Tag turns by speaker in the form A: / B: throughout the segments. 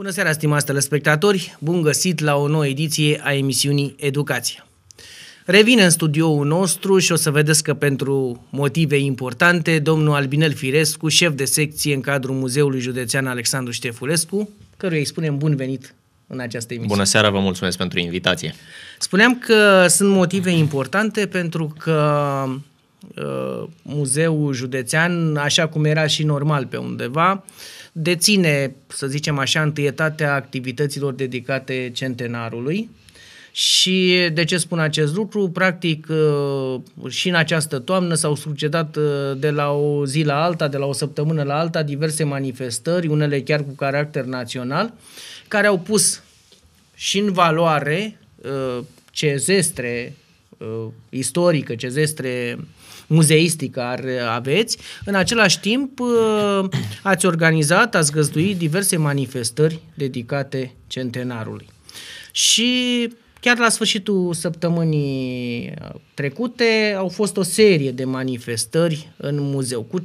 A: Bună seara, stimați telespectatori! Bun găsit la o nouă ediție a emisiunii Educația. Revine în studioul nostru și o să vedeți că pentru motive importante, domnul Albinel Firescu, șef de secție în cadrul Muzeului Județean Alexandru Ștefulescu, căruia îi spunem bun venit în această emisiune. Bună
B: seara, vă mulțumesc pentru invitație.
A: Spuneam că sunt motive importante pentru că uh, muzeul județean, așa cum era și normal pe undeva, uh, deține, să zicem așa, întâietatea activităților dedicate centenarului. Și de ce spun acest lucru? Practic, uh, și în această toamnă s-au succedat uh, de la o zi la alta, de la o săptămână la alta, diverse manifestări, unele chiar cu caracter național, care au pus și în valoare uh, ce zestre istorică, ce zestre muzeistică ar, aveți. În același timp, uh, ați organizat, ați găzduit diverse manifestări dedicate centenarului. Și Chiar la sfârșitul săptămânii uh, trecute au fost o serie de manifestări în muzeu. Cu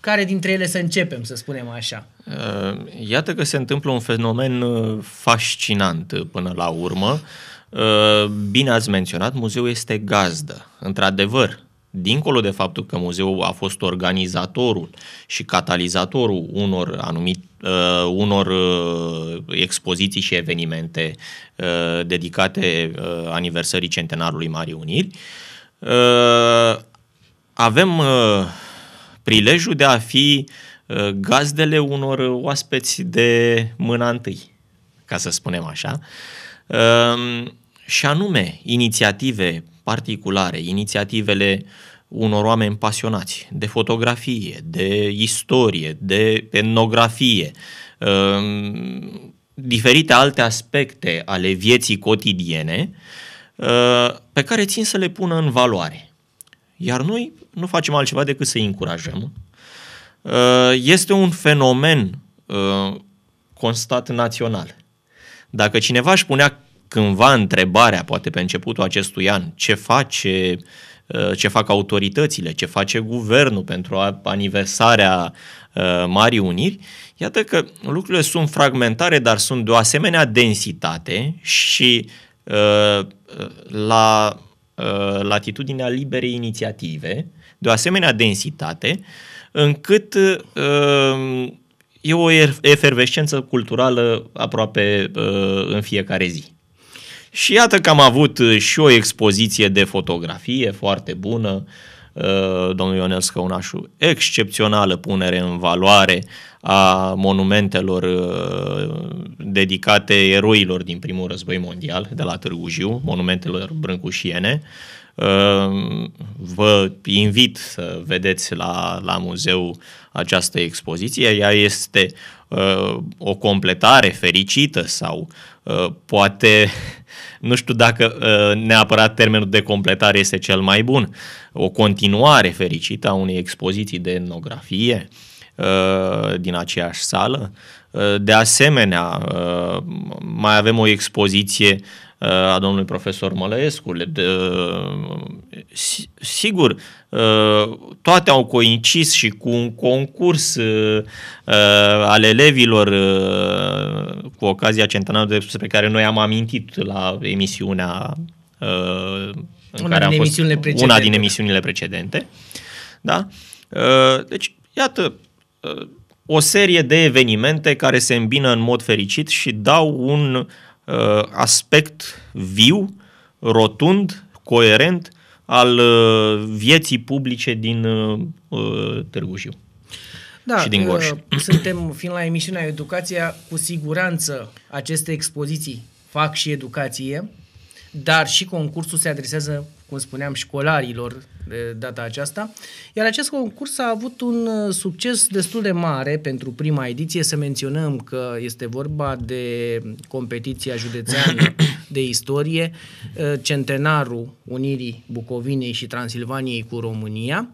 A: care dintre ele să începem, să spunem așa?
B: Uh, iată că se întâmplă un fenomen fascinant până la urmă. Bine ați menționat, muzeul este gazdă. Într-adevăr, dincolo de faptul că muzeul a fost organizatorul și catalizatorul unor anumit, uh, unor uh, expoziții și evenimente uh, dedicate uh, aniversării centenarului Marii Uniri, uh, avem uh, prilejul de a fi uh, gazdele unor oaspeți de mâna întâi, ca să spunem așa, uh, și anume inițiative particulare, inițiativele unor oameni pasionați de fotografie, de istorie, de etnografie, um, diferite alte aspecte ale vieții cotidiene uh, pe care țin să le pună în valoare. Iar noi nu facem altceva decât să-i încurajăm. Uh, este un fenomen uh, constat național. Dacă cineva își punea cândva întrebarea, poate pe începutul acestui an, ce face uh, ce fac autoritățile, ce face guvernul pentru aniversarea uh, Marii Uniri, iată că lucrurile sunt fragmentare, dar sunt de o asemenea densitate și uh, la latitudinea liberei inițiative, de o asemenea densitate, încât e o efervescență culturală aproape în fiecare zi. Și iată că am avut uh, și o expoziție de fotografie foarte bună, uh, domnul Ionel Scăunașu, excepțională punere în valoare a monumentelor uh, dedicate eroilor din primul război mondial de la Târgu Jiu, monumentelor brâncușiene. Vă invit să vedeți la, la muzeu această expoziție. Ea este o completare fericită sau poate nu știu dacă ă, neapărat termenul de completare este cel mai bun. O continuare fericită a unei expoziții de etnografie ă, din aceeași sală. Ă, de asemenea, mai avem o expoziție a domnului profesor Mălăescu. Sigur, ă, toate au coincis și cu un concurs ă, ă, al elevilor cu ocazia centenarului despre care noi am amintit la emisiunea în una care am fost precedente. una din emisiunile precedente. Da? Deci, iată, o serie de evenimente care se îmbină în mod fericit și dau un uh, Uh, aspect viu, rotund, coerent al uh, vieții publice din uh, Târgu Jiu. Da, și din Gorj.
A: Suntem, fiind la emisiunea Educația, cu siguranță aceste expoziții fac și educație, dar și concursul se adresează cum spuneam, școlarilor de data aceasta. Iar acest concurs a avut un uh, succes destul de mare pentru prima ediție. Să menționăm că este vorba de competiția județeană de istorie, uh, centenarul Unirii Bucovinei și Transilvaniei cu România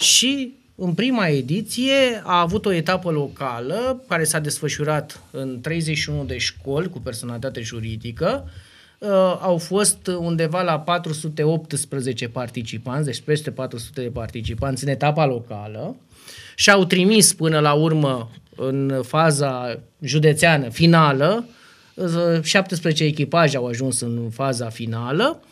A: și în prima ediție a avut o etapă locală care s-a desfășurat în 31 de școli cu personalitate juridică Uh, au fost undeva la 418 participanți, deci peste 400 de participanți în etapa locală și au trimis până la urmă în faza județeană finală, 17 uh, echipaje au ajuns în faza finală,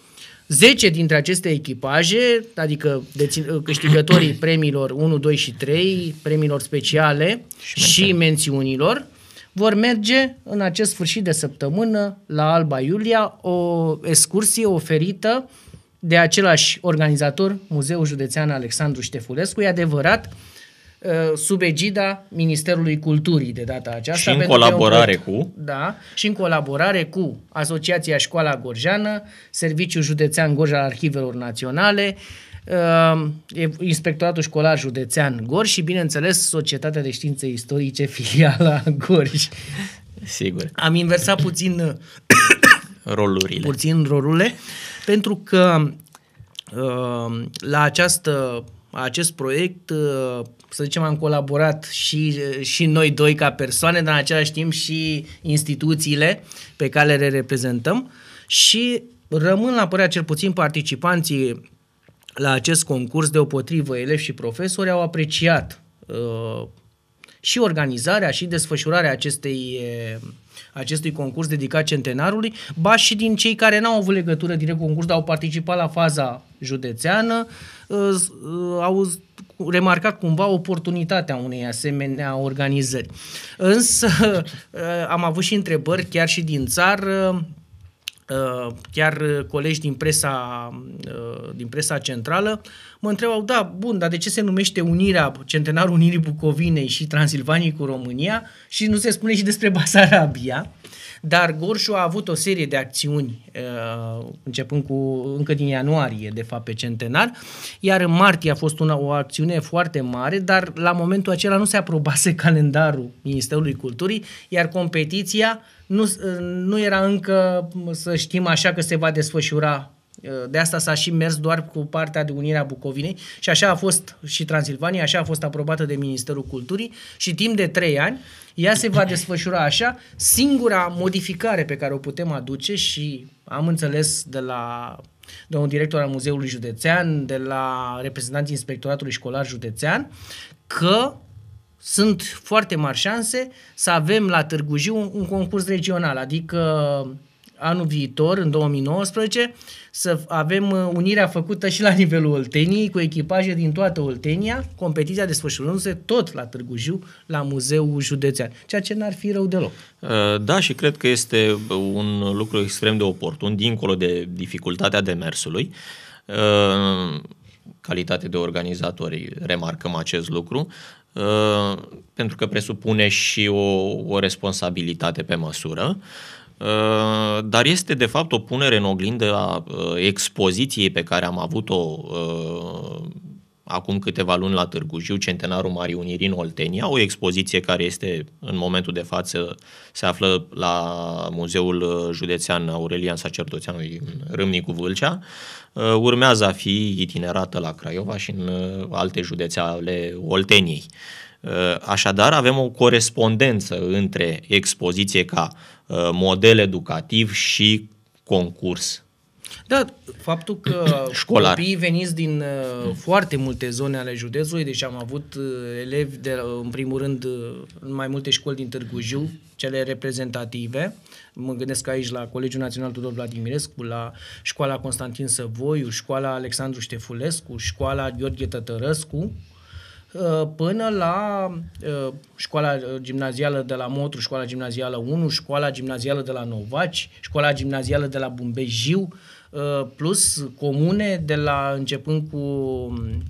A: 10 dintre aceste echipaje, adică dețin, uh, câștigătorii premiilor 1, 2 și 3, premiilor speciale și, mențiunilor, vor merge în acest sfârșit de săptămână la Alba Iulia, o excursie oferită de același organizator, Muzeul Județean Alexandru Ștefulescu. E adevărat, uh, sub egida Ministerului Culturii de data aceasta. Și în colaborare cu? Da, și în colaborare cu Asociația Școala Gorjană, Serviciul Județean Gorj al Arhivelor Naționale, uh, Ehm, Inspectoratul Școlar Județean Gorj și, bineînțeles, Societatea de Științe Istorice, filiala Gorj. Sigur. Am inversat puțin eh, rolurile. Puțin rolurile, pentru că ehm, la această, acest proiect, eh, să zicem, am colaborat și, și noi doi ca persoane, dar în același timp și instituțiile pe care le reprezentăm și rămân la părerea cel puțin participanții la acest concurs, deopotrivă, elevi și profesori au apreciat uh, și organizarea și desfășurarea acestei, uh, acestui concurs dedicat centenarului, ba și din cei care n-au avut legătură direct cu concurs, dar au participat la faza județeană, uh, uh, au remarcat cumva oportunitatea unei asemenea organizări. Însă am avut și întrebări chiar și din țară Uh, chiar uh, colegi din presa, uh, din presa centrală mă întrebau, da, bun, dar de ce se numește Unirea, Centenarul Unirii Bucovinei și Transilvaniei cu România și nu se spune și despre Basarabia? Dar Gorșu a avut o serie de acțiuni, începând cu încă din ianuarie, de fapt, pe centenar, iar în martie a fost una, o acțiune foarte mare, dar la momentul acela nu se aprobase calendarul Ministerului Culturii, iar competiția nu, uh, nu era încă să știm așa că se va desfășura uh, de asta s-a și mers doar cu partea de unirea Bucovinei și așa a fost și Transilvania, așa a fost aprobată de Ministerul Culturii și timp de trei ani ea se va desfășura așa. Singura modificare pe care o putem aduce și am înțeles de la domnul director al Muzeului Județean, de la reprezentanții Inspectoratului Școlar Județean, că sunt foarte mari șanse să avem la Târgu Jiu un, un concurs regional, adică uh, anul viitor, în 2019, să avem uh, unirea făcută și la nivelul Olteniei, cu echipaje din toată Oltenia, competiția desfășurându-se tot la Târgu Jiu, la Muzeul Județean, ceea ce n-ar fi rău deloc.
B: Uh, da, și cred că este un lucru extrem de oportun, dincolo de dificultatea demersului calitate de organizatori remarcăm acest lucru, Uh, pentru că presupune și o, o responsabilitate pe măsură, uh, dar este de fapt o punere în oglindă a uh, expoziției pe care am avut-o acum câteva luni la Târgu Jiu, centenarul Marii Unirii în Oltenia, o expoziție care este în momentul de față, se află la Muzeul uh, Județean Aurelian Sacerdoțeanului în Râmnicu Vâlcea. Uh, urmează a fi itinerată la Craiova și în uh, alte județe ale Olteniei. Așadar, avem o corespondență între expoziție ca model educativ și concurs
A: da, faptul că Școlar. copiii veniți din uh, foarte multe zone ale județului, deci am avut uh, elevi, de, uh, în primul rând, uh, în mai multe școli din Târgu Jiu, cele reprezentative. Mă gândesc aici la Colegiul Național Tudor Vladimirescu, la Școala Constantin Săvoiu, Școala Alexandru Ștefulescu, Școala Gheorghe Tătărăscu, uh, până la uh, școala gimnazială de la Motru, școala gimnazială 1, școala gimnazială de la Novaci, școala gimnazială de la Bumbejiu, Uh, plus comune de la începând cu, mm,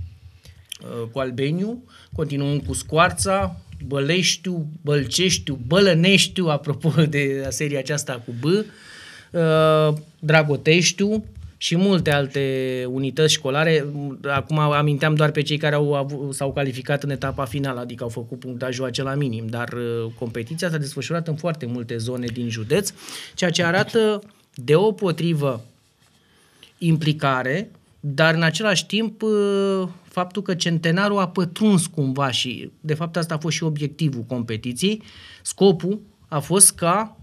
A: uh, cu Albeniu, continuăm cu Scoarța, Băleștiu, Bălceștiu, Bălăneștiu, apropo de seria aceasta cu B, uh, Dragoteștiu, și multe alte unități școlare. Acum aminteam doar pe cei care au, avut, s-au calificat în etapa finală, adică au făcut punctajul acela minim, dar competiția s-a desfășurat în foarte multe zone din județ, ceea ce arată deopotrivă implicare, dar în același timp uh, faptul că centenarul a pătruns cumva și, de fapt, asta a fost și obiectivul competiției, scopul a fost ca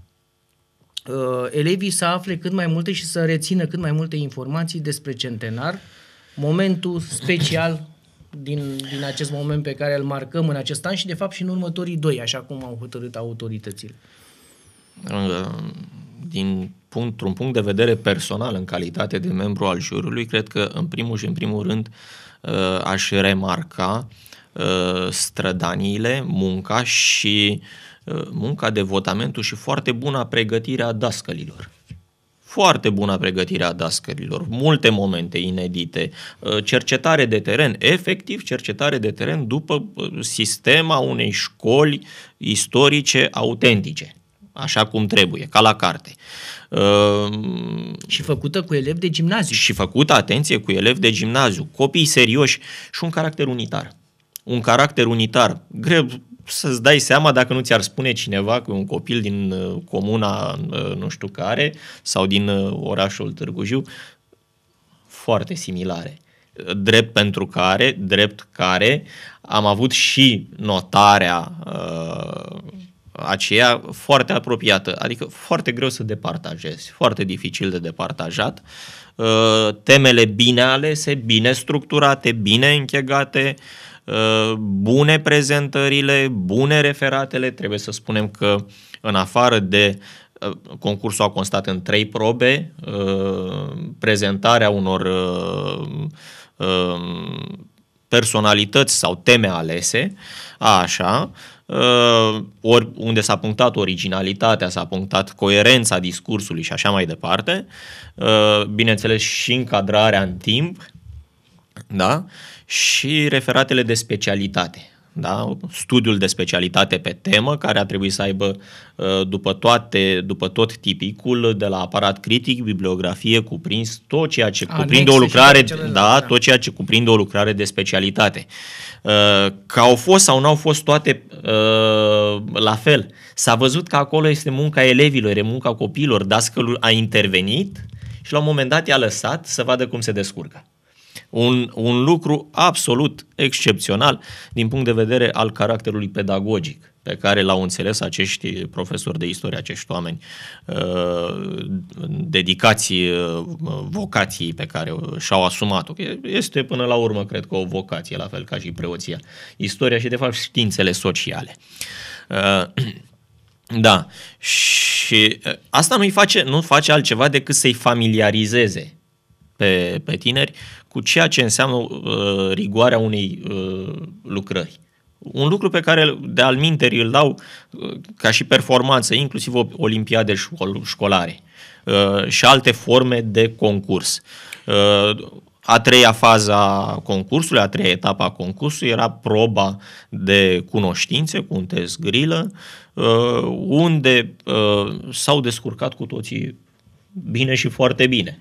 A: uh, elevii să afle cât mai multe și să rețină cât mai multe informații despre centenar, momentul special din, din acest moment pe care îl marcăm în acest an și, de fapt, și în următorii doi, așa cum au hotărât autoritățile.
B: Din punct, un punct de vedere personal, în calitate de membru al jurului, cred că în primul și în primul rând uh, aș remarca uh, strădaniile, munca și uh, munca, devotamentul și foarte bună pregătirea dascălilor foarte bună pregătirea dascărilor, multe momente inedite, cercetare de teren, efectiv cercetare de teren după sistema unei școli istorice autentice așa cum trebuie, ca la carte. Ehm, și făcută cu elevi de gimnaziu. Și făcută, atenție, cu elevi de gimnaziu, copii serioși și un caracter unitar. Un caracter unitar. Greu să-ți dai seama dacă nu ți-ar spune cineva că un copil din uh, comuna uh, nu știu care sau din uh, orașul Târgu Jiu, foarte similare drept pentru care, drept care am avut și notarea uh, aceea foarte apropiată, adică foarte greu să departajezi, foarte dificil de departajat. Uh, temele bine alese, bine structurate, bine închegate, uh, bune prezentările, bune referatele. Trebuie să spunem că în afară de uh, concursul a constat în trei probe, prezentarea unor personalități sau teme alese, așa, Uh, ori unde s-a punctat originalitatea, s-a punctat coerența discursului și așa mai departe, uh, bineînțeles și încadrarea în timp, da? și referatele de specialitate da? studiul de specialitate pe temă, care a trebuit să aibă uh, după, toate, după tot tipicul, de la aparat critic, bibliografie, cuprins tot ceea ce Anexe cuprinde o lucrare, da, da, tot ceea ce cuprinde o lucrare de specialitate. Uh, că au fost sau nu au fost toate uh, la fel. S-a văzut că acolo este munca elevilor, e munca copiilor, dascălul a intervenit și la un moment dat i-a lăsat să vadă cum se descurcă. Un, un lucru absolut excepțional din punct de vedere al caracterului pedagogic pe care l-au înțeles acești profesori de istorie, acești oameni uh, dedicați uh, vocației pe care și-au asumat-o. Este până la urmă, cred că, o vocație, la fel ca și preoția. Istoria și, de fapt, științele sociale. Uh, da, și asta nu-i face, nu face altceva decât să-i familiarizeze pe, pe tineri cu ceea ce înseamnă uh, rigoarea unei uh, lucrări. Un lucru pe care de al minteri îl dau uh, ca și performanță, inclusiv olimpiade școl- școlare uh, și alte forme de concurs. Uh, a treia fază a concursului, a treia etapă a concursului era proba de cunoștințe cu un test grilă, uh, unde uh, s-au descurcat cu toții bine și foarte bine.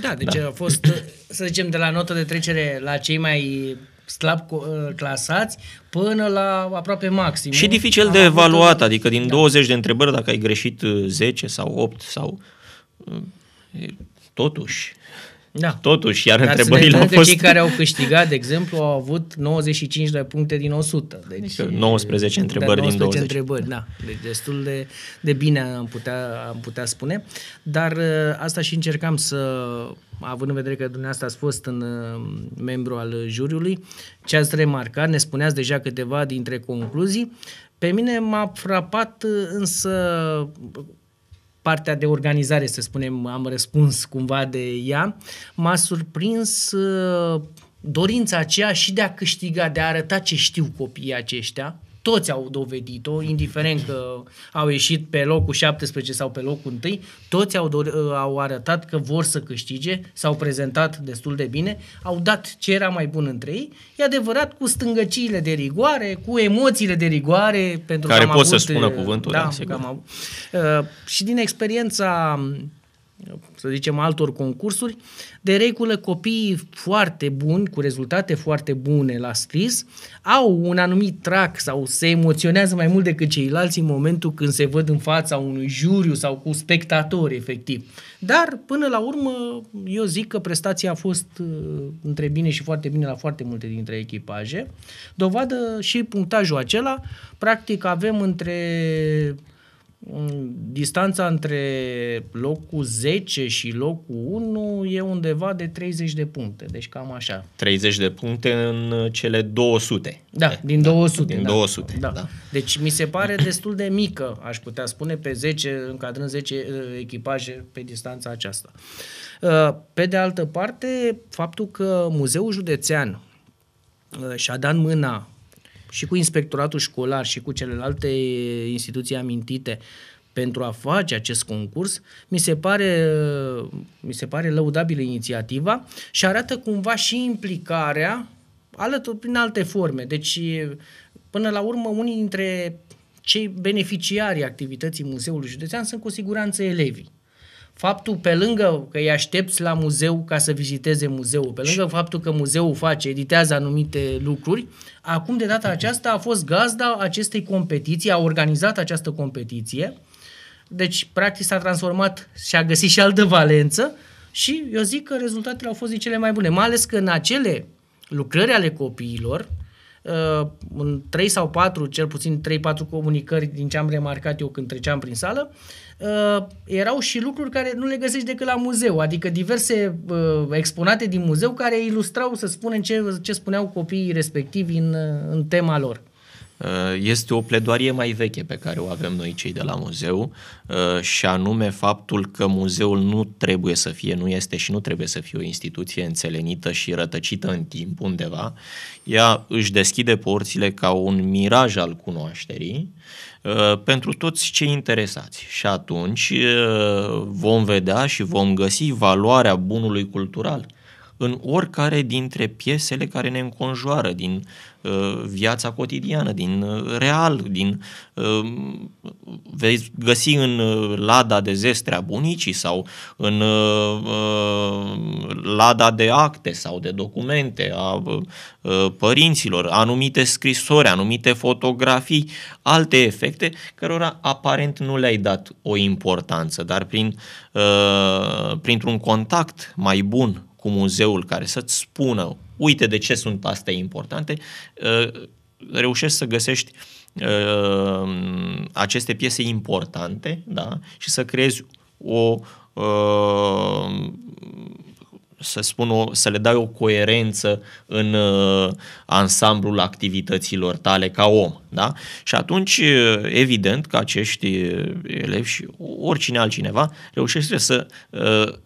A: Da, deci da. a fost, să zicem, de la notă de trecere la cei mai slab uh, clasați până la aproape maxim. Și dificil de
B: evaluat, adică din da. 20 de întrebări, dacă ai greșit 10 uh, sau 8 sau... Uh, totuși, da. Totuși, iar Dar întrebările au fost... cei care au
A: câștigat, de exemplu, au avut 95 de puncte din 100. Deci, 19 deci, de da, întrebări 19 din 20. întrebări, da. Deci destul de, de bine am putea, am putea spune. Dar ă, asta și încercam să, având în vedere că dumneavoastră ați fost în ă, membru al juriului, ce ați remarcat, ne spuneați deja câteva dintre concluzii. Pe mine m-a frapat ă, însă partea de organizare, să spunem, am răspuns cumva de ea, m-a surprins uh, dorința aceea și de a câștiga, de a arăta ce știu copiii aceștia, toți au dovedit-o, indiferent că au ieșit pe locul 17 sau pe locul 1, toți au, do- au arătat că vor să câștige, s-au prezentat destul de bine, au dat ce era mai bun între ei, e adevărat cu stângăciile de rigoare, cu emoțiile de rigoare, pentru Care că am pot avut, să spună cuvântul, da, da sigur. Am, uh, și din experiența să zicem, altor concursuri. De regulă, copiii foarte buni, cu rezultate foarte bune la scris, au un anumit trac sau se emoționează mai mult decât ceilalți în momentul când se văd în fața unui juriu sau cu spectatori, efectiv. Dar, până la urmă, eu zic că prestația a fost uh, între bine și foarte bine la foarte multe dintre echipaje. Dovadă și punctajul acela. Practic, avem între Distanța între locul 10 și locul 1 e undeva de 30 de puncte, deci cam așa.
B: 30 de puncte în cele 200.
A: Da, din da,
B: 200. Din da, 200. Da. da.
A: Deci mi se pare destul de mică, aș putea spune, pe 10, încadrând 10 uh, echipaje pe distanța aceasta. Uh, pe de altă parte, faptul că Muzeul Județean uh, și-a dat mâna și cu inspectoratul școlar și cu celelalte instituții amintite pentru a face acest concurs, mi se pare, mi se pare lăudabilă inițiativa și arată cumva și implicarea alături, prin alte forme. Deci, până la urmă, unii dintre cei beneficiari activității Muzeului Județean sunt cu siguranță elevii faptul pe lângă că îi aștepți la muzeu ca să viziteze muzeul, pe lângă faptul că muzeul face, editează anumite lucruri, acum de data aceasta a fost gazda acestei competiții, a organizat această competiție, deci practic s-a transformat și a găsit și altă valență și eu zic că rezultatele au fost din cele mai bune, mai ales că în acele lucrări ale copiilor, uh, în 3 sau 4, cel puțin 3-4 comunicări din ce am remarcat eu când treceam prin sală, uh, erau și lucruri care nu le găsești decât la muzeu, adică diverse uh, exponate din muzeu care ilustrau, să spunem, ce, ce spuneau copiii respectivi în, uh, în tema lor.
B: Uh, este o pledoarie mai veche pe care o avem noi cei de la muzeu uh, și anume faptul că muzeul nu trebuie să fie, nu este și nu trebuie să fie o instituție înțelenită și rătăcită în timp undeva. Ea își deschide porțile ca un miraj al cunoașterii uh, pentru toți cei interesați și atunci vom vedea și vom găsi valoarea bunului cultural în oricare dintre piesele care ne înconjoară, din uh, Uh, viața cotidiană, din uh, real, din uh, vei găsi în lada de zestre a bunicii sau în lada de acte sau de documente a părinților, anumite scrisori, anumite fotografii, alte efecte cărora aparent nu le-ai dat o importanță, dar prin, printr-un contact mai bun cu muzeul care să-ți spună uite de ce sunt astea importante, uh, reușești să găsești uh, aceste piese importante da? și să creezi o uh, să, spun o, să le dai o coerență în uh, ansamblul activităților tale ca om. Da? Și atunci, uh, evident că acești uh, elevi și oricine altcineva reușește să uh, uh,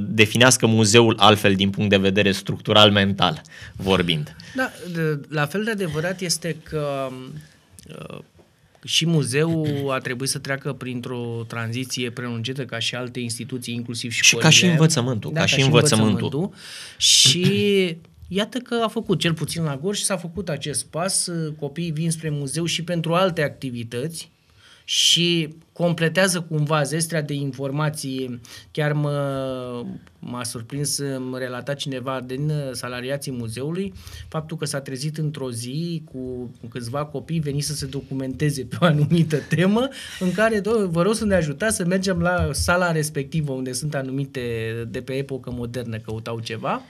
B: definească muzeul altfel din punct de vedere structural mental vorbind.
A: Da, la fel de adevărat este că uh, și muzeul a trebuit să treacă printr-o tranziție prelungită ca și alte instituții, inclusiv și școlile. Și ca și învățământul. Da, ca, ca și învățământul. Și iată că a făcut, cel puțin la Gorj, s-a făcut acest pas. Copiii vin spre muzeu și pentru alte activități și completează cumva zestrea de informații. Chiar mă, m-a surprins, mă relata cineva din uh, salariații muzeului faptul că s-a trezit într-o zi cu câțiva copii veni să se documenteze pe o anumită temă în care vă rog să ne ajutați să mergem la sala respectivă unde sunt anumite de pe epocă modernă, căutau ceva.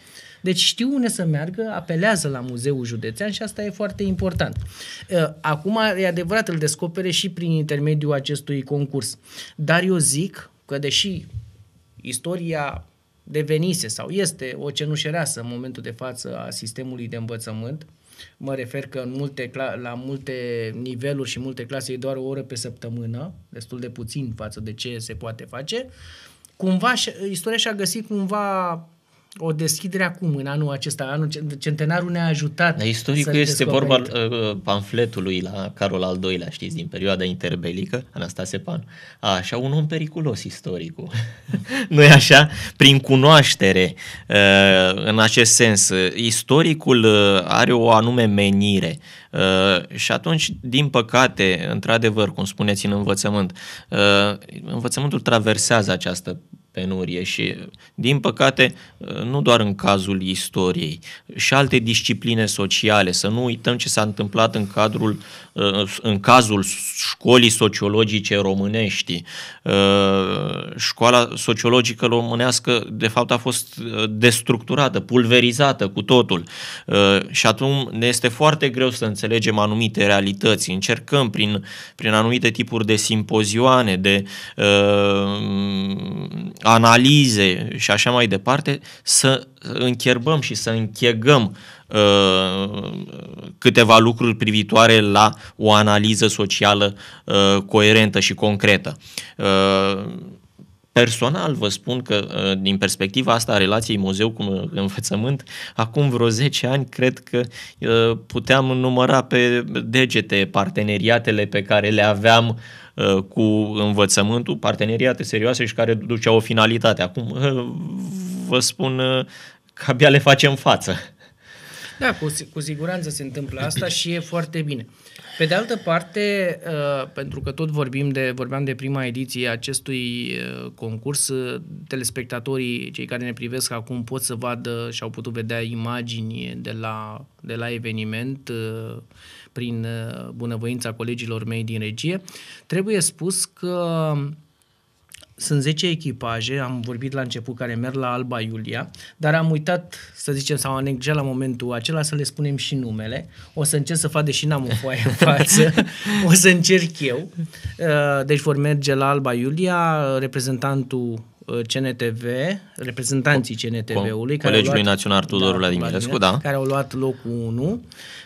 A: Deci știu unde să meargă, apelează la muzeul județean și asta e foarte important. Uh, acum, e adevărat, îl descopere și prin intermediul acestui concurs. Dar eu zic că, deși istoria devenise sau este o cenușereasă în momentul de față a sistemului de învățământ, Mă refer că în multe, la multe niveluri și multe clase e doar o oră pe săptămână, destul de puțin față de ce se poate face. Cumva istoria și-a găsit cumva o deschidere acum, în anul acesta, anul centenarul ne-a ajutat. Istoricul este vorba
B: uh, uh, pamfletului la Carol al II-lea, știți, din perioada interbelică, Anastase Pan. A, așa, un om periculos istoricul. nu e așa? Prin cunoaștere, uh, în acest sens, istoricul uh, are o anume menire. Uh, și atunci, din păcate, într-adevăr, cum spuneți în învățământ, uh, învățământul traversează această penurie și, din păcate, nu doar în cazul istoriei, și alte discipline sociale. Să nu uităm ce s-a întâmplat în, cadrul, în cazul școlii sociologice românești. Școala sociologică românească, de fapt, a fost destructurată, pulverizată cu totul. Și atunci ne este foarte greu să înțelegem anumite realități. Încercăm prin, prin anumite tipuri de simpozioane, de analize și așa mai departe, să încherbăm și să închegăm uh, câteva lucruri privitoare la o analiză socială uh, coerentă și concretă. Uh, Personal vă spun că uh, din perspectiva asta a relației muzeu cu uh, învățământ, acum vreo 10 ani cred că uh, puteam număra pe degete parteneriatele pe care le aveam uh, Uh, cu învățământul, parteneriate serioase și care duceau o finalitate. Acum uh, vă spun uh, că abia le facem față.
A: Da, cu, cu siguranță se întâmplă asta și e foarte bine. Pe de altă parte, pentru că tot vorbim de, vorbeam de prima ediție acestui concurs, telespectatorii, cei care ne privesc acum, pot să vadă și au putut vedea imagini de la, de la eveniment prin uh, bunăvoința colegilor mei din regie. Trebuie spus că um, sunt 10 echipaje, am vorbit la început, care merg la Alba Iulia, dar am uitat, să zicem, sau am neglijat la momentul acela să le spunem și numele. O să încerc să fac, deși n-am o foaie în față, o să încerc eu. Uh, deci vor merge la Alba Iulia, reprezentantul Uh, CNTV, reprezentanții CNTV-ului. Colegiului
B: Național Tudor da, Vladimirescu, da.
A: Care au luat locul 1.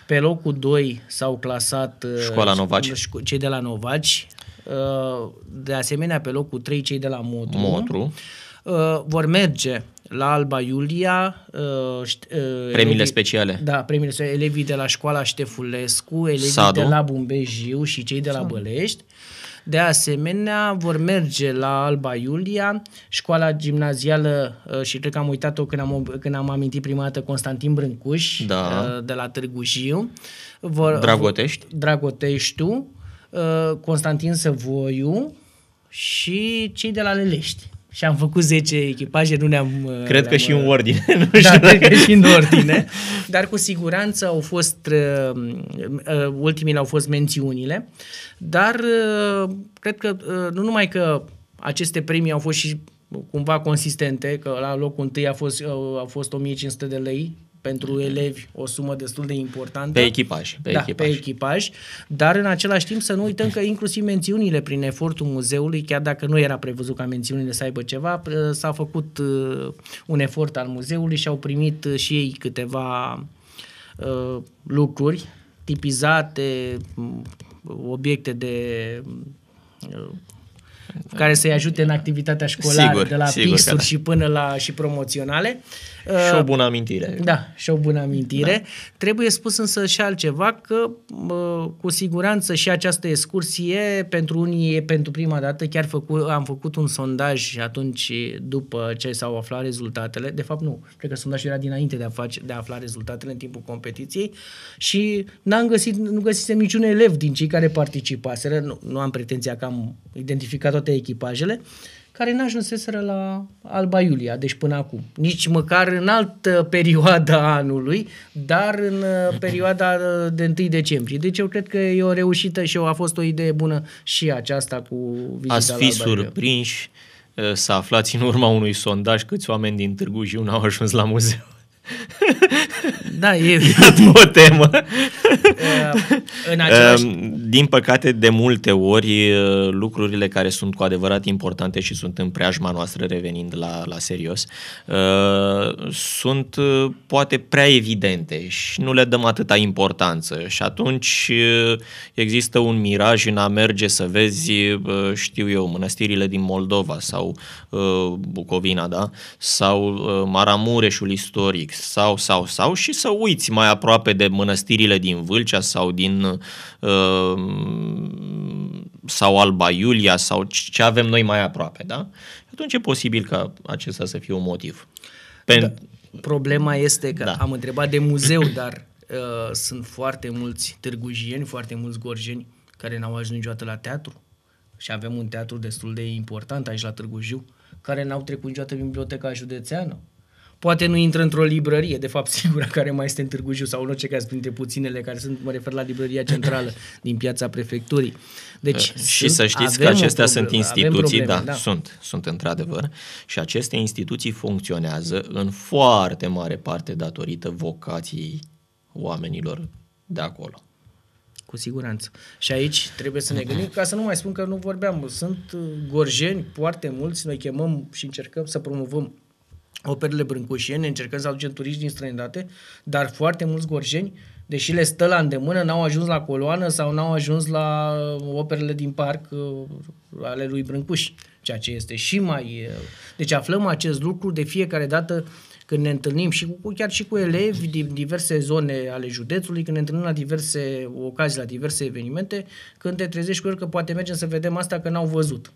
A: Pe locul 2 s-au clasat uh, Școala Novaci. cei de la Novaci. Uh, de asemenea, pe locul 3 cei de la Motru. Motru. Vor merge la Alba Iulia. Uh, uh, speciale. Da, premiile speciale. Elevii de la școala Ștefulescu, elevii Sadu. de la Bumbejiu și cei de la Sadu. Bălești. Uh, de asemenea, vor merge la Alba Iulia, școala gimnazială uh, și cred că am uitat-o când am, când am amintit prima dată Constantin Brâncuș da. Uh, de la Târgu Jiu. Vor, Dragotești. Dragoteștiu, uh, Constantin Săvoiu și cei de la Lelești și am făcut 10 echipaje, nu ne-am... Uh, cred că și în uh, ordine. Nu da, știu cred că și în ordine, dar cu siguranță au fost, uh, ultimile au fost mențiunile, dar cred că nu numai că aceste premii au fost și cumva consistente, că la locul întâi a fost, a fost 1500 de lei pentru elevi o sumă destul de importantă. Pe echipaj. Pe, da, echipaj. pe echipaj. Dar în același timp să nu uităm că inclusiv mențiunile prin efortul muzeului, chiar dacă nu era prevăzut ca mențiunile să aibă ceva, s-a făcut uh, un efort al muzeului și au primit uh, și ei câteva uh, lucruri tipizate, obiecte de care să-i ajute în activitatea școlară, sigur, de la sigur pixuri da. și până la și promoționale. Uh, Uh, și o bună amintire. Da, și o bună amintire. Da. Trebuie spus însă și altceva că cu siguranță și această excursie pentru unii e pentru prima dată. Chiar făcu, am făcut un sondaj atunci după ce s-au aflat rezultatele. De fapt nu, cred că sondajul era dinainte de a, face, de a afla rezultatele în timpul competiției și n-am găsit, nu găsisem niciun elev din cei care participaseră. Nu, nu am pretenția că am identificat toate echipajele care n-ajunseseră la Alba Iulia, deci până acum. Nici măcar în altă perioadă a anului, dar în uh, perioada uh, de 1 decembrie. Deci eu cred că e o reușită și a fost o idee bună și aceasta cu vizita Ați fi la
B: surprinși uh, să aflați în urma unui sondaj câți oameni din Târgu Jiu n-au ajuns la muzeu.
A: Da, e... o temă. Uh, în același...
B: Um, din păcate, de multe ori, uh, lucrurile care sunt cu adevărat importante și sunt în preajma noastră, revenind la, la serios, uh, sunt poate prea evidente și nu le dăm atâta importanță. Și atunci există un miraj în a merge să vezi, știu eu, mănăstirile din Moldova sau Bucovina, da? Sau Maramureșul istoric sau, sau, sau și să uiți mai aproape de mănăstirile din Vâlcea sau din uh, sau Alba Iulia sau ce avem noi mai aproape, da? Atunci e posibil ca acesta să fie un motiv. Pen... Da.
A: Problema este că da. am întrebat de muzeu, dar uh, sunt foarte mulți târgujieni, foarte mulți gorjeni care n-au ajuns niciodată la teatru și avem un teatru destul de important aici la Târgu Jiu, care n-au trecut niciodată biblioteca județeană poate nu intră într-o librărie, de fapt singura care mai este în Târgu Jiu sau în orice caz printre puținele care sunt, mă refer la librăria centrală din piața prefecturii. Deci, uh, și sunt, să știți că acestea sunt instituții, probleme, da, da,
B: sunt, sunt într-adevăr, și aceste instituții funcționează în foarte mare parte datorită vocației
A: oamenilor de acolo cu siguranță. Și aici trebuie să ne gândim, ca să nu mai spun că nu vorbeam, sunt uh, gorjeni foarte mulți, noi chemăm și încercăm să promovăm operele brâncușiene, încercăm să aducem turiști din străinătate, dar foarte mulți gorjeni, deși le stă la îndemână, n-au ajuns la coloană sau n-au ajuns la uh, operele din parc uh, ale lui Brâncuș, ceea ce este și mai... Uh, deci aflăm acest lucru de fiecare dată când ne întâlnim și cu, chiar și cu elevi din diverse zone ale județului, când ne întâlnim la diverse ocazii, la diverse evenimente, când te trezești cu el că poate mergem să vedem asta că n-au văzut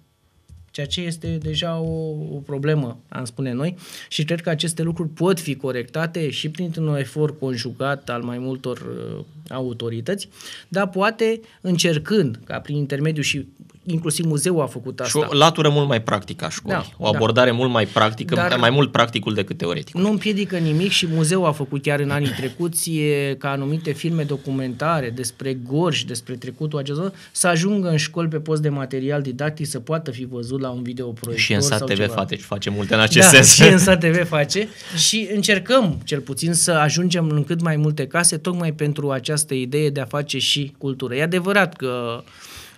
A: ceea ce este deja o, o problemă, am spune noi, și cred că aceste lucruri pot fi corectate și printr-un efort conjugat al mai multor uh, autorități, dar poate încercând ca prin intermediul și inclusiv muzeul a făcut asta. Și o
B: latură mult mai practică a școlii, da, o da. abordare da. mult mai practică, Dar mai mult practicul decât teoretic.
A: Nu împiedică nimic și muzeul a făcut chiar în anii trecuți ca anumite filme documentare despre gorj, despre trecutul acesta, să ajungă în școli pe post de material didactic, să poată fi văzut la un videoproiect. Și în SAT TV face,
B: face multe în da, acest da, sens. și în SAT
A: TV face și încercăm cel puțin să ajungem în cât mai multe case, tocmai pentru această idee de a face și cultură. E adevărat că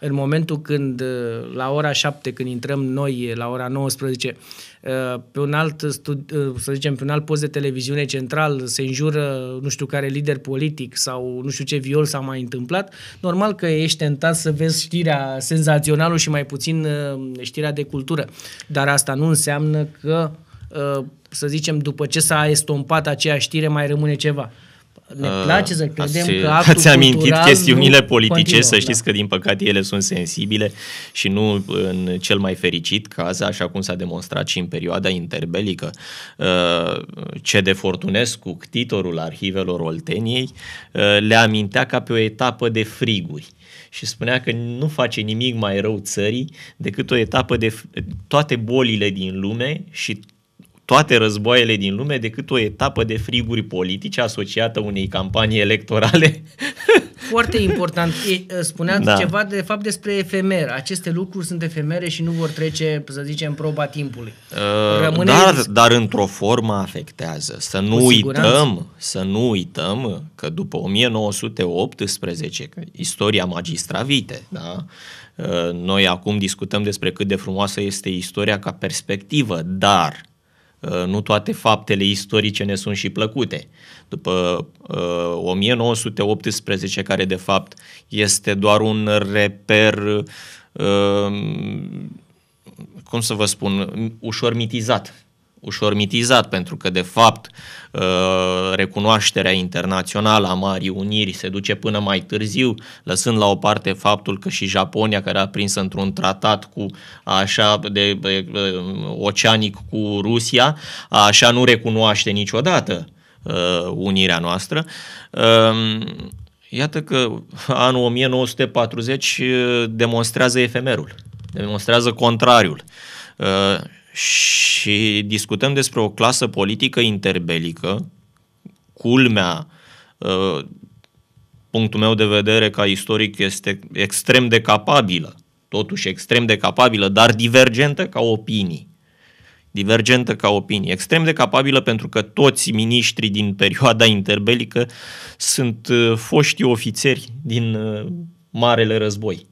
A: în momentul când uh, la ora 7, când intrăm noi uh, la ora 19, uh, pe un alt, studi- să zicem, pe un alt post de televiziune central se înjură nu știu care lider politic sau nu știu ce viol s-a mai întâmplat, normal că ești tentat să vezi știrea senzațională și mai puțin știrea de cultură. Dar asta nu înseamnă că să zicem, după ce s-a estompat aceea știre, mai rămâne ceva ne uh, place să credem ați, că actul Ați amintit chestiunile politice, continuă, să știți
B: da. că din păcate ele sunt sensibile și nu în cel mai fericit caz, așa cum s-a demonstrat și în perioada interbelică. Uh, Ce de Fortunescu, titorul arhivelor Olteniei, uh, le amintea ca pe o etapă de friguri și spunea că nu face nimic mai rău țării decât o etapă de toate bolile din lume și toate războaiele din lume decât o etapă de friguri politice asociată unei campanii electorale.
A: Foarte important. Spuneați da. ceva de fapt despre efemer. Aceste lucruri sunt efemere și nu vor trece, să zicem, proba timpului.
B: Uh, Rămâne dar, risc. dar într-o formă afectează. Să nu uităm, să nu uităm că după 1918, istoria magistravite, da? Uh, noi acum discutăm despre cât de frumoasă este istoria ca perspectivă, dar Uh, nu toate faptele istorice ne sunt și plăcute. După 1918, uh, care de fapt este doar un reper, uh, cum să vă spun, ușor mitizat ușor mitizat, pentru că, de fapt, uh, recunoașterea internațională a Marii Uniri se duce până mai târziu, lăsând la o parte faptul că și Japonia, care a prins într-un tratat cu așa de uh, oceanic cu Rusia, așa nu recunoaște niciodată uh, unirea noastră. Um, iată că anul 1940 demonstrează efemerul, demonstrează contrariul și discutăm despre o clasă politică interbelică, culmea, ă, punctul meu de vedere ca istoric este extrem de capabilă, totuși extrem de capabilă, dar divergentă ca opinii. Divergentă ca opinie, extrem de capabilă pentru că toți miniștrii din perioada interbelică sunt ă, foștii ofițeri din ă, Marele Război.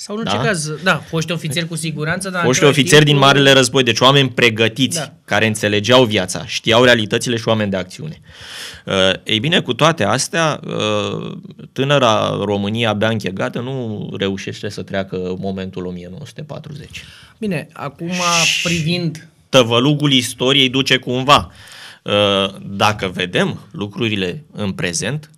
B: Sau în da? caz,
A: da, foști ofițeri cu siguranță. Dar foști ofițeri din din Marele
B: Război, deci oameni pregătiți, da. care înțelegeau viața, știau realitățile și oameni de acțiune. Uh, ei bine, cu toate astea, uh, tânăra România abia închegată nu reușește să treacă momentul 1940.
A: Bine, acum privind...
B: Tăvălugul istoriei duce cumva. Uh, dacă vedem lucrurile în prezent,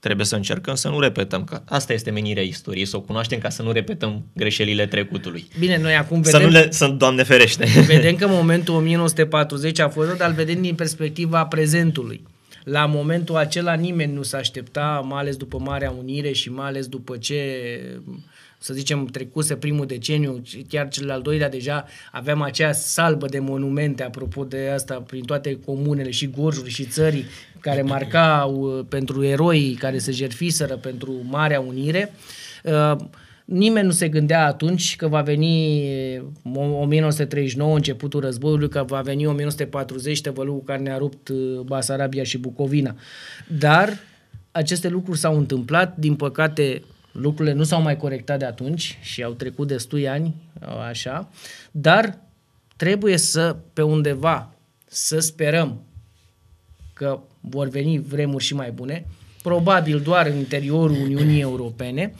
B: trebuie să încercăm să nu repetăm. Că asta este menirea istoriei, să o cunoaștem ca să nu repetăm greșelile trecutului. Bine, noi acum vedem... Să nu le, să, Doamne ferește! Vedem
A: că momentul 1940 a fost, dar vedem din perspectiva prezentului. La momentul acela nimeni nu s-a aștepta, mai ales după Marea Unire și mai ales după ce să zicem, trecuse primul deceniu, chiar cel al doilea deja aveam acea salbă de monumente, apropo de asta, prin toate comunele și gorjuri și țării care marcau uh, pentru eroii care se jerfiseră pentru Marea Unire. Uh, nimeni nu se gândea atunci că va veni 1939, uh, începutul războiului, că va veni 1940, tăvălugul care ne-a rupt Basarabia și Bucovina. Dar aceste lucruri s-au întâmplat, din păcate lucrurile nu s-au mai corectat de atunci și au trecut destui ani, așa, dar trebuie să pe undeva să sperăm că vor veni vremuri și mai bune, probabil doar în interiorul Uniunii Europene,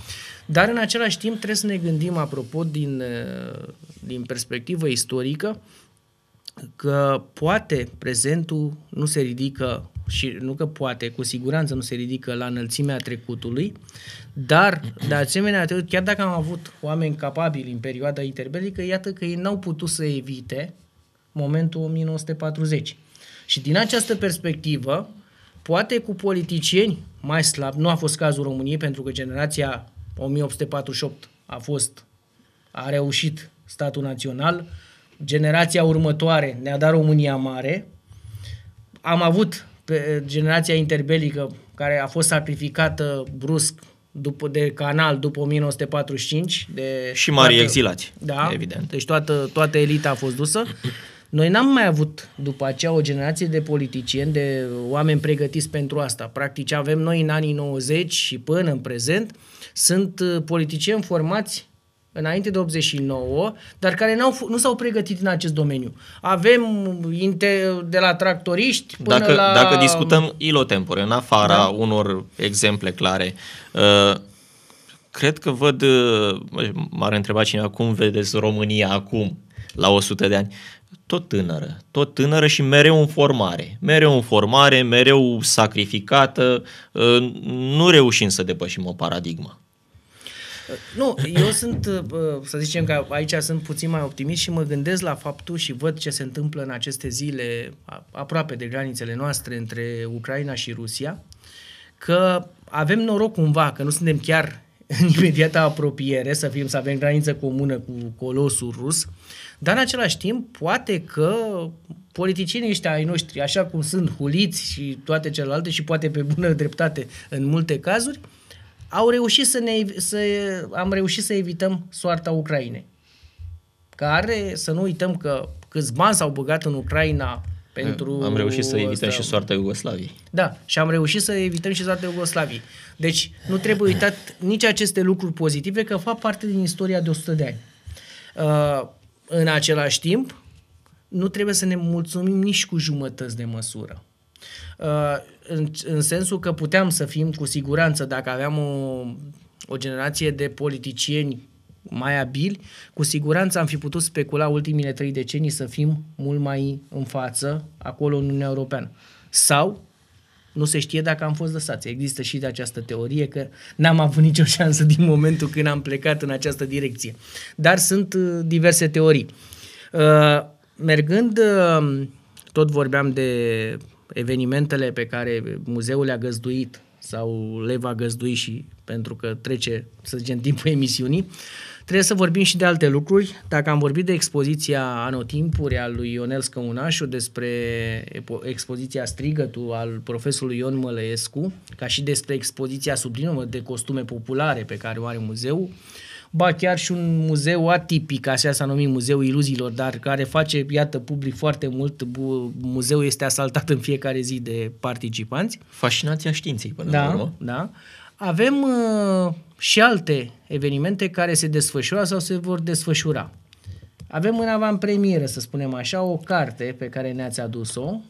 A: dar în același timp trebuie să ne gândim, apropo, din, uh, din perspectivă istorică, că poate prezentul nu se ridică și nu că poate, cu siguranță nu se ridică la înălțimea trecutului, dar, de asemenea, chiar dacă am avut oameni capabili în perioada interbelică, iată că ei n-au putut să evite momentul 1940. Și din această perspectivă, poate cu politicieni mai slab, nu a fost cazul României pentru că generația 1848 a fost, a reușit statul național, generația următoare ne-a dat România mare, am avut pe generația interbelică care a fost sacrificată brusc după, de canal după 1945. De și mari toată, exilați, da, evident. Deci toată, toată elita a fost dusă. Noi n-am mai avut după aceea o generație de politicieni, de oameni pregătiți pentru asta. Practic avem noi în anii 90 și până în prezent, sunt uh, politicieni formați înainte de 89, dar care n-au, nu s-au pregătit în acest domeniu. Avem de la tractoriști până dacă, la... Dacă discutăm
B: ilotempore, în afara da. unor exemple clare, uh, cred că văd, uh, m-ar întreba cineva cum vedeți România acum, la 100 de ani tot tânără, tot tânără și mereu în formare, mereu în formare, mereu sacrificată, ă, nu reușim să depășim o paradigmă.
A: Nu, eu sunt, ă, să zicem că aici sunt puțin mai optimist și mă gândesc la faptul și văd ce se întâmplă în aceste zile aproape de granițele noastre între Ucraina și Rusia, că avem noroc cumva, că nu suntem chiar în imediata apropiere, să fim, să avem graniță comună cu colosul rus, uh, dar în același timp, poate că politicienii ăștia ai noștri, așa cum sunt huliți și toate celelalte și poate pe bună dreptate în multe cazuri, au reușit să ne, să, am reușit să evităm soarta Ucrainei. Care, să nu uităm că câți bani s-au băgat în Ucraina pentru... Am reușit să evităm asta. și soarta
B: Iugoslaviei.
A: Da, și am reușit să evităm și soarta Iugoslaviei. Deci nu trebuie uitat nici aceste lucruri pozitive, că fac parte din istoria de 100 de ani. Uh, în același timp, nu trebuie să ne mulțumim nici cu jumătăți de măsură. Uh, în, în sensul că puteam să fim cu siguranță, dacă aveam o, o generație de politicieni mai abili, cu siguranță am fi putut specula ultimile trei decenii să fim mult mai în față acolo în Uniunea Europeană. Sau nu se știe dacă am fost lăsați. Există și de această teorie că n-am avut nicio șansă din momentul când am plecat în această direcție. Dar sunt uh, diverse teorii. Uh, mergând, uh, tot vorbeam de evenimentele pe care muzeul le-a găzduit sau le va găzdui și pentru că trece, să zicem, timpul emisiunii. Trebuie să vorbim și de alte lucruri. Dacă am vorbit de expoziția Anotimpuri al lui Ionel Scăunașu, despre expoziția Strigătul al profesorului Ion Mălăescu, ca și despre expoziția sublinumă de costume populare pe care o are muzeul, ba chiar și un muzeu atipic, așa s-a numit Muzeul Iluziilor, dar care face, iată, public foarte mult. Muzeul este asaltat în fiecare zi de participanți. Fascinația științei, până da, la urmă. Da, Avem uh, și alte evenimente care se desfășoară sau se vor desfășura. Avem în avantpremieră, să spunem așa, o carte pe care ne-ați adus-o,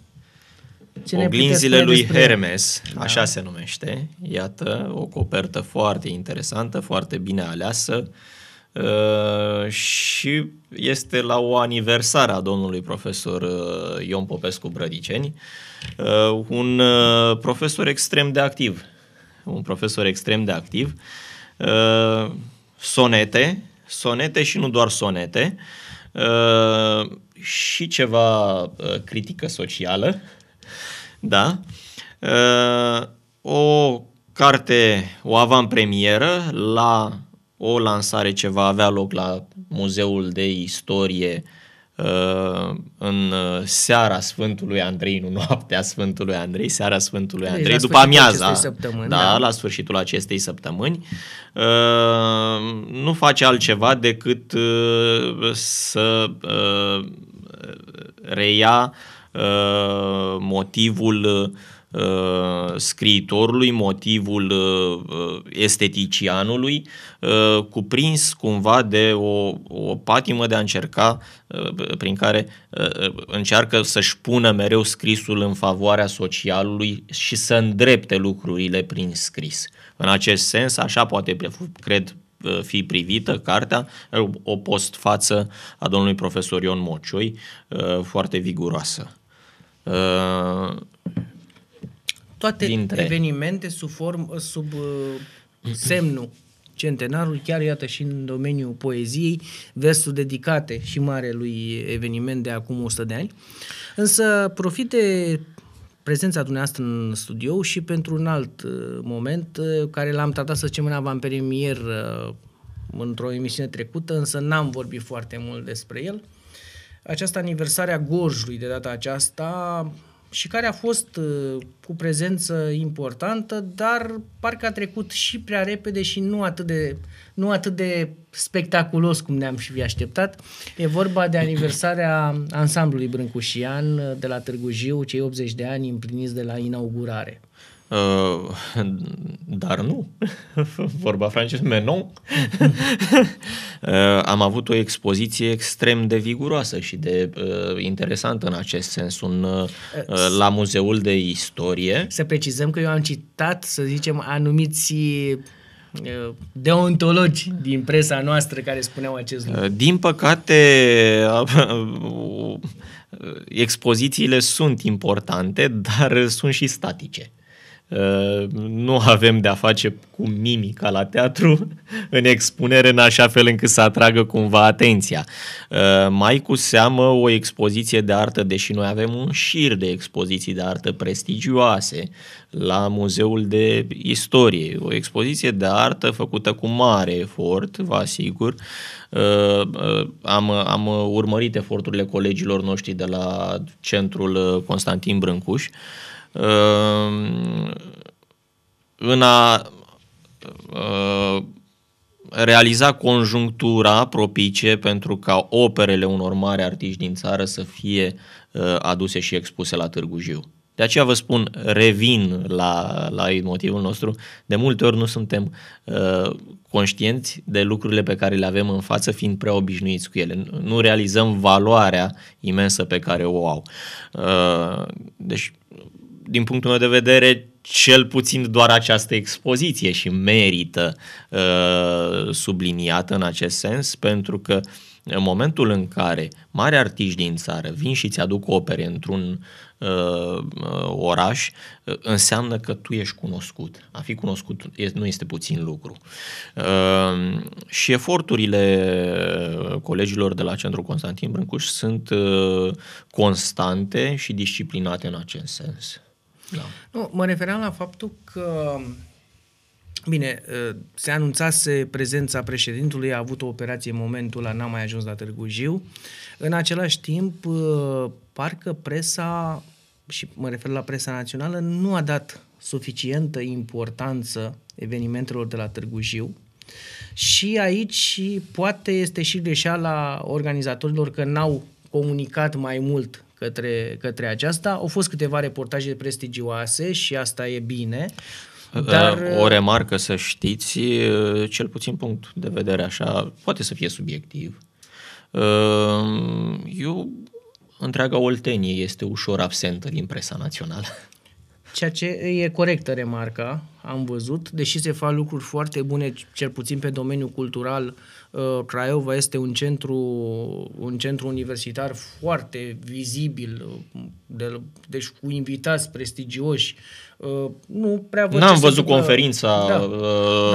A: ce Oglinzile lui Hermes,
B: da. așa se numește. Iată, o copertă foarte interesantă, foarte bine aleasă uh, și este la o aniversare a domnului profesor uh, Ion Popescu Brădiceni, uh, un uh, profesor extrem de activ. Un profesor extrem de activ. Uh, sonete, sonete și nu doar sonete, uh, și ceva critică socială da? Uh, o carte, o avantpremieră la o lansare ce va avea loc la Muzeul de Istorie uh, în uh, seara Sfântului Andrei, nu noaptea Sfântului Andrei, seara Sfântului deci Andrei, deci, după amiaza, da, da, la sfârșitul acestei săptămâni, nu face altceva decât să reia Uh, motivul uh, scriitorului, motivul uh, esteticianului, cuprins cumva de o, o patimă de a încerca, prin care încearcă să-și pună mereu scrisul în favoarea socialului și să îndrepte lucrurile prin scris. În acest sens, așa poate, cred, fi privită cartea, o postfață a domnului profesor Ion Mocioi, foarte viguroasă. Uh,
A: Toate dintre... evenimente sub, form, sub uh, semnul centenarul, chiar iată și în domeniul poeziei, versuri dedicate și mare lui eveniment de acum 100 de ani. Însă profite prezența dumneavoastră în studio și pentru un alt uh, moment uh, care l-am tratat, să zicem, în avantpremier într-o emisiune trecută, însă n-am vorbit foarte mult despre el această aniversare a Gorjului de data aceasta și care a fost uh, cu prezență importantă, dar parcă a trecut și prea repede și nu atât de, nu atât de spectaculos cum ne-am și așteptat. E vorba de aniversarea ansamblului Brâncușian de la Târgu Jiu, cei 80 de ani împliniți de la inaugurare.
B: Uh, dar nu. Vorba franceză, menon. Uh, am avut o expoziție extrem de viguroasă și de uh, interesantă în acest
A: sens un, uh, uh la Muzeul de Istorie. Să precizăm că eu am citat, să zicem, anumiți deontologi din presa noastră care spuneau acest lucru.
B: Din păcate, expozițiile sunt importante, dar sunt și statice. Uh, nu avem de-a face cu mimica la teatru în expunere în așa fel încât să atragă cumva atenția. Uh, mai cu seamă o expoziție de artă, deși noi avem un șir de expoziții de artă prestigioase la Muzeul de Istorie, o expoziție de artă făcută cu mare efort, vă asigur. Uh, am, am urmărit eforturile colegilor noștri de la Centrul Constantin Brâncuș. Uh, în a uh, realiza conjunctura propice pentru ca operele unor mari artiști din țară să fie uh, aduse și expuse la Târgu Jiu. De aceea vă spun, revin la, la motivul nostru, de multe ori nu suntem uh, conștienți de lucrurile pe care le avem în față, fiind prea obișnuiți cu ele. Nu realizăm valoarea imensă pe care o au. Uh, deci, din punctul meu de vedere, cel puțin doar această expoziție și merită uh, subliniată în acest sens, pentru că în momentul în care mari artiști din țară vin și îți aduc opere într-un uh, uh oraș, uh, înseamnă că tu ești cunoscut. A fi cunoscut nu este puțin lucru. Uh, și eforturile colegilor de la Centrul Constantin Brâncuș sunt uh, constante și disciplinate în acest sens.
A: Da. Nu, mă referam la faptul că Bine, ă, se anunțase prezența președintului, a avut o operație în momentul ăla, n-a mai ajuns la Târgu Jiu. În același timp, ă, parcă presa, și mă refer la presa națională, nu a dat suficientă importanță evenimentelor de la Târgu Jiu. Și aici poate este și greșeala organizatorilor că n-au comunicat mai mult către, către aceasta. Au fost câteva reportaje prestigioase și asta e bine. Uh, dar... Uh, o
B: remarcă să știți, uh, cel puțin punct de vedere așa, poate să fie subiectiv. Eu, întreaga Oltenie este ușor absentă din presa națională.
A: Ceea ce e corectă remarca, am văzut, deși se fac lucruri foarte bune, cel puțin pe domeniul cultural, uh, Craiova este un centru, un centru universitar foarte vizibil, uh, de, deci cu invitați prestigioși. Uh, nu prea văd N-am văzut conferința da.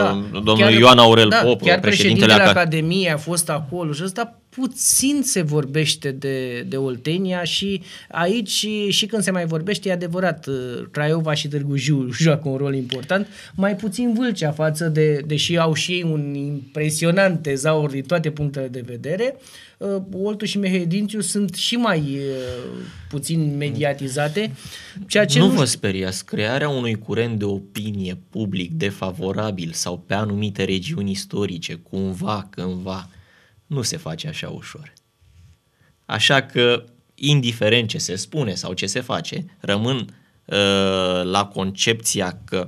A: da, domnului chiar, Ioan Aurel da, Popă, președintele, președintele Academiei a fost acolo și ăsta puțin se vorbește de, de Oltenia și aici și, și când se mai vorbește, e adevărat, uh, Craiova și Târgu Jiu joacă un rol important, mai puțin Vâlcea față de, deși au și ei un impresionant tezaur din toate punctele de vedere, uh, Oltu și Mehedințiu sunt și mai uh, puțin mediatizate. Ceea ce nu, nu vă
B: speriați, crearea unui curent de opinie public defavorabil sau pe anumite regiuni istorice, cumva, cândva, nu se face așa ușor. Așa că, indiferent ce se spune sau ce se face, rămân uh, la concepția că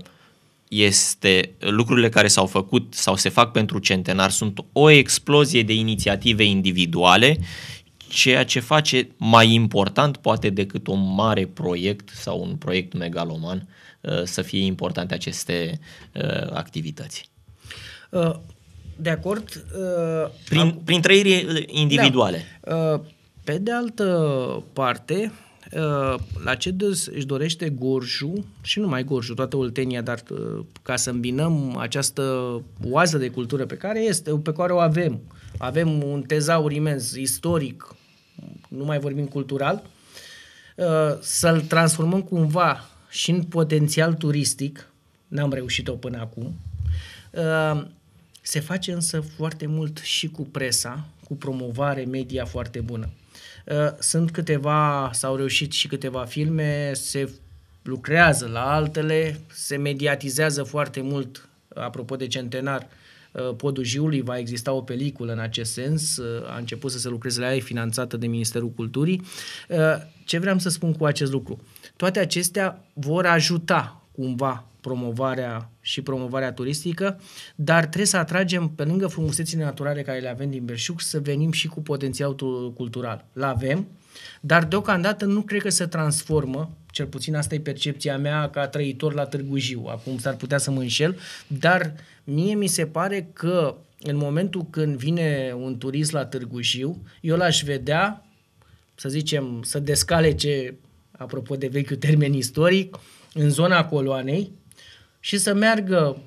B: este lucrurile care s-au făcut sau se fac pentru centenar sunt o explozie de inițiative individuale, ceea ce face mai important poate decât un mare proiect sau un proiect megaloman uh, să fie importante aceste
A: uh, activități. Uh, de acord. Uh, prin, am, prin trăiri uh, individuale. Da. Uh, pe de altă parte, uh, la ce își dorește Gorju, și nu mai Gorju, toată Oltenia, dar uh, ca să îmbinăm această oază de cultură pe care este, pe care o avem, avem un tezaur imens, istoric, nu mai vorbim cultural, uh, să-l transformăm cumva și în potențial turistic, n-am reușit-o până acum, uh, se face însă foarte mult și cu presa, cu promovare media foarte bună. Uh, sunt câteva, s-au reușit și câteva filme, se lucrează la altele, se mediatizează foarte mult, apropo de centenar, uh, Podul Jiului va exista o peliculă în acest sens, uh, a început să se lucreze la ea, e finanțată de Ministerul Culturii. Ce vreau să spun cu acest lucru? Toate acestea vor ajuta cumva promovarea și promovarea turistică, dar trebuie să atragem, pe lângă frumusețile naturale care le avem din Berșuc, să venim și cu potențial cultural. L-avem, dar deocamdată nu cred că se transformă, cel puțin asta e percepția mea ca trăitor la Târgu Jiu, acum s-ar putea să mă înșel, dar mie mi se pare că în momentul când vine un turist la Târgu Jiu, eu l-aș vedea, să zicem, să descalece, apropo de vechiul termen istoric, în zona coloanei, și să meargă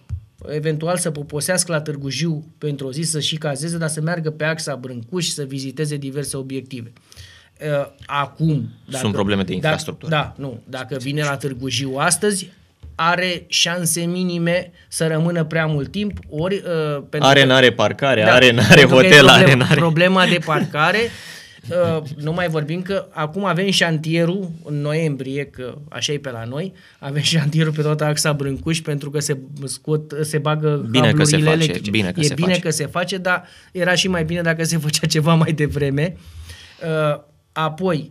A: eventual să poposească la Târgu Jiu pentru o zi să și cazeze, dar să meargă pe axa Brâncuș să viziteze diverse obiective. Acum... Dacă, Sunt probleme de infrastructură. Da, nu. Dacă vine la Târgu Jiu astăzi, are șanse minime să rămână prea mult timp, ori... Uh, pentru are, că, n-are parcare, da, are, n-are hotel, are, n-are... Problema de parcare Uh, nu mai vorbim că acum avem șantierul în noiembrie, că așa e pe la noi, avem șantierul pe toată axa Brâncuș pentru că se scot, se bagă bine că se face, electrice. Bine că e se bine face. că se face, dar era și mai bine dacă se făcea ceva mai devreme. Uh, apoi,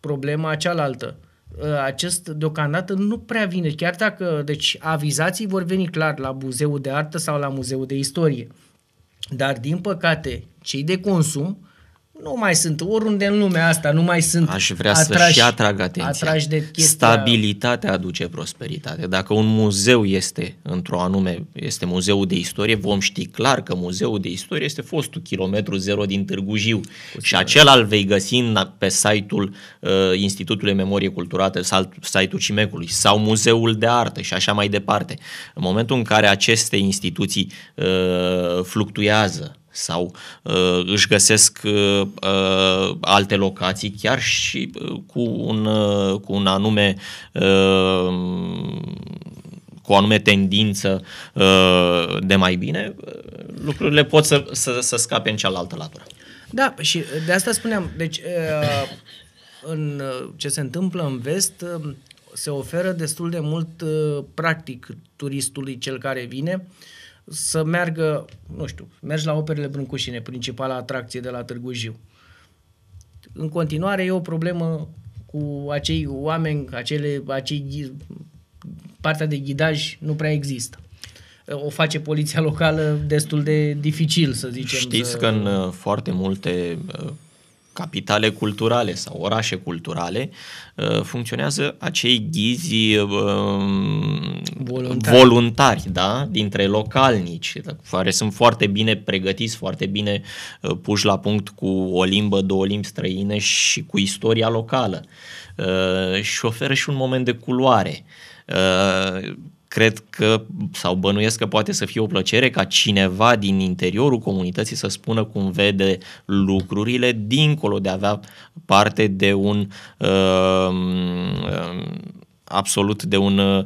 A: problema cealaltă. Uh, acest deocamdată nu prea vine, chiar dacă, deci avizații vor veni clar la muzeul de artă sau la muzeul de istorie. Dar, din păcate, cei de consum nu mai sunt, oriunde în lumea asta, nu mai sunt Aș
B: vrea atrași, să și atrag atenția. de Stabilitatea aduce prosperitate. Dacă un muzeu este într-o anume, este muzeul de istorie, vom ști clar că muzeul de istorie este fostul kilometru zero din Târgu Jiu. Și acela îl vei găsi pe site-ul uh, Institutului Memorie Culturată, site-ul Cimecului sau muzeul de artă și așa mai departe. În momentul în care aceste instituții uh, fluctuează, sau uh, își găsesc uh, uh, alte locații chiar și uh, cu, un, uh, cu un anume uh, cu o anume tendință uh, de mai bine, uh, lucrurile pot să, să, să scape în cealaltă latură.
A: Da, și de asta spuneam, deci uh, în uh, ce se întâmplă în vest uh, se oferă destul de mult uh, practic turistului cel care vine uh, să meargă, nu știu, mergi la operele Brâncușine, principala atracție de la Târgu Jiu. În continuare e o problemă cu acei oameni, acele, acei, partea de ghidaj nu prea există o face poliția locală destul de dificil, să zicem. Știți să... că în
B: uh, foarte multe uh, capitale culturale sau orașe culturale, uh, funcționează acei ghizi uh, voluntari, voluntari da? dintre localnici, care sunt foarte bine pregătiți, foarte bine uh, puși la punct cu o limbă, două limbi străine și cu istoria locală. Și oferă și un moment de culoare cred că, sau bănuiesc că poate să fie o plăcere ca cineva din interiorul comunității să spună cum vede lucrurile, dincolo de a avea parte de un uh, uh, absolut de un, uh,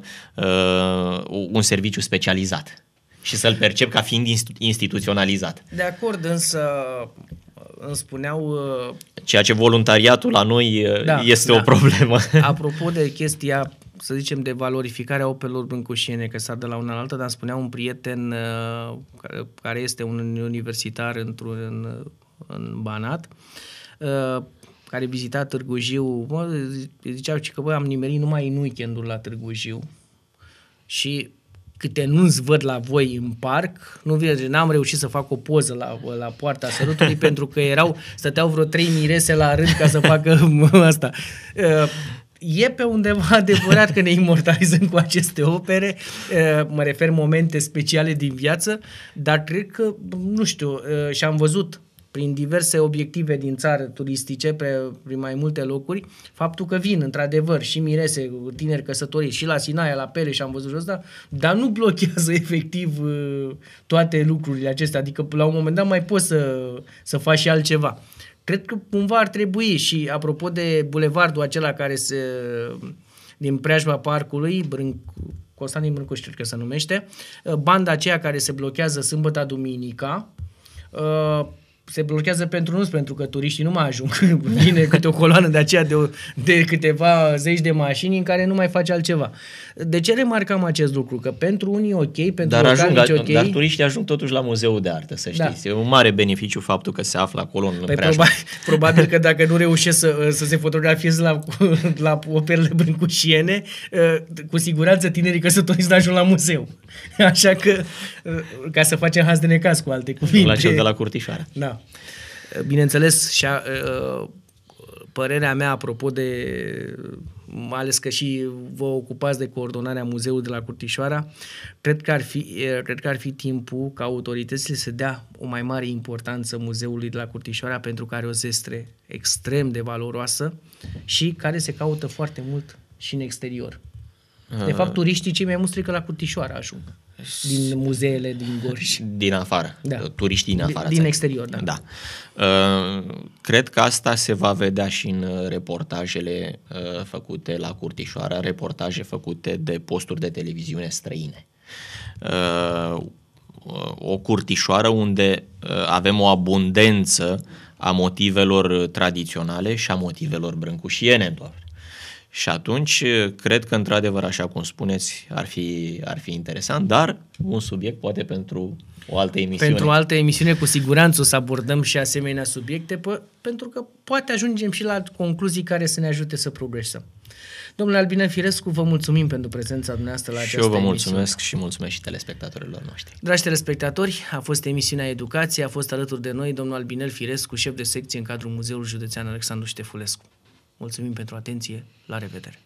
B: un serviciu specializat și să-l percep ca fiind instituționalizat.
A: De acord, însă îmi spuneau... Uh,
B: Ceea ce voluntariatul la noi uh, da, este da. o problemă.
A: Apropo de chestia să zicem, de valorificare a opelor brâncușiene, că s a de la una la alta, dar spunea un prieten uh, care este un universitar într-un în, în Banat, uh, care vizita Târgu Jiu, mă, ziceau că bă, am nimerit numai în weekend la Târgu Jiu și câte nu văd la voi în parc, nu vede, n-am reușit să fac o poză la, la poarta sărutului pentru că erau, stăteau vreo trei mirese la rând ca să facă asta. Uh, e pe undeva adevărat că ne imortalizăm cu aceste opere, eh, mă refer momente speciale din viață, dar cred că, nu știu, eh, și am văzut prin diverse obiective din țară turistice, pe, prin mai multe locuri, faptul că vin, într-adevăr, și mirese, tineri căsătoriți, și la Sinaia, la Pele și am văzut asta, dar nu blochează efectiv eh, toate lucrurile acestea, adică la un moment dat mai poți să, să faci și altceva. Cred că cumva ar trebui și apropo de bulevardul acela care se din preajma parcului, Brâncu, Constantin Brâncuș, cred că se numește, banda aceea care se blochează sâmbătă-duminica, uh, se blochează pentru nu pentru că turiștii nu mai ajung. Vine câte o coloană de aceea de, o, de câteva zeci de mașini în care nu mai face altceva. De ce remarcam acest lucru? Că pentru unii ok, pentru dar ajung, ok. Dar,
B: turiștii ajung totuși la muzeul de artă, să da. știți. Da. E un mare beneficiu faptul că se află acolo în păi probabil, probabil
A: că dacă nu reușesc să, să se fotografieze la, la operele brâncușiene, ă, cu siguranță tinerii căsătoriți ajung la muzeu. Așa că, ă, ca să facem haz de necaz cu alte cuvinte. La cel de la curtișoara. Da. Bineînțeles, și a, părerea mea apropo de, mai ales că și vă ocupați de coordonarea muzeului de la Curtișoara, cred că ar fi, cred că ar fi timpul ca autoritățile să dea o mai mare importanță muzeului de la Curtișoara pentru că are o zestre extrem de valoroasă și care se caută foarte mult și în exterior. De ah. fapt, turiștii cei mai mulți trec la Curtișoara ajung din muzeele din Gorj. Din
B: afară, da. turiștii din afară. Din, din exterior, da. da. Uh, cred că asta se va vedea și în uh, reportajele uh, făcute la Curtișoara, reportaje făcute de posturi de televiziune străine. o curtișoară unde avem o abundență a motivelor tradiționale și a motivelor brâncușiene doar și atunci, eh, cred că, într-adevăr, așa cum spuneți, ar fi, ar fi interesant,
A: dar un subiect poate pentru o altă emisiune. Pentru o altă emisiune, cu siguranță o să abordăm și asemenea subiecte, pă, pentru că poate ajungem și la concluzii care să ne ajute să progresăm. Domnule Albine Firescu, vă mulțumim pentru prezența dumneavoastră la și această Și eu vă mulțumesc
B: emisiune. și mulțumesc și telespectatorilor noștri.
A: Dragi telespectatori, a fost emisiunea Educație, a fost alături de noi domnul Albinel Firescu, șef de secție în cadrul Muzeului Județean Alexandru Ștefulescu. Mulțumim pentru atenție, la revedere!